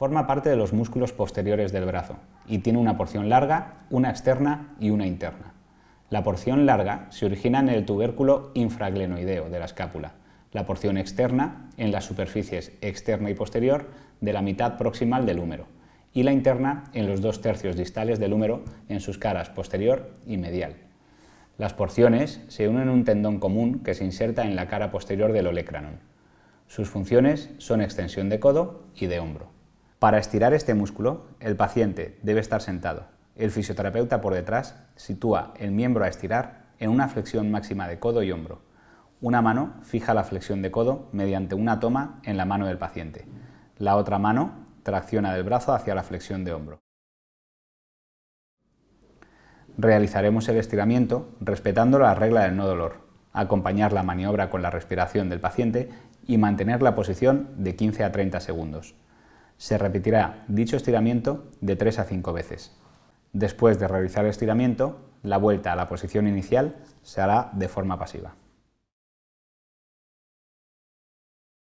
Forma parte de los músculos posteriores del brazo y tiene una porción larga, una externa y una interna. La porción larga se origina en el tubérculo infraglenoideo de la escápula, la porción externa en las superficies externa y posterior de la mitad proximal del húmero y la interna en los dos tercios distales del húmero en sus caras posterior y medial. Las porciones se unen en un tendón común que se inserta en la cara posterior del olecranon. Sus funciones son extensión de codo y de hombro. Para estirar este músculo, el paciente debe estar sentado. El fisioterapeuta por detrás sitúa el miembro a estirar en una flexión máxima de codo y hombro. Una mano fija la flexión de codo mediante una toma en la mano del paciente. La otra mano tracciona del brazo hacia la flexión de hombro. Realizaremos el estiramiento respetando la regla del no dolor, acompañar la maniobra con la respiración del paciente y mantener la posición de 15 a 30 segundos se repetirá dicho estiramiento de 3 a 5 veces. Después de realizar el estiramiento, la vuelta a la posición inicial se hará de forma pasiva.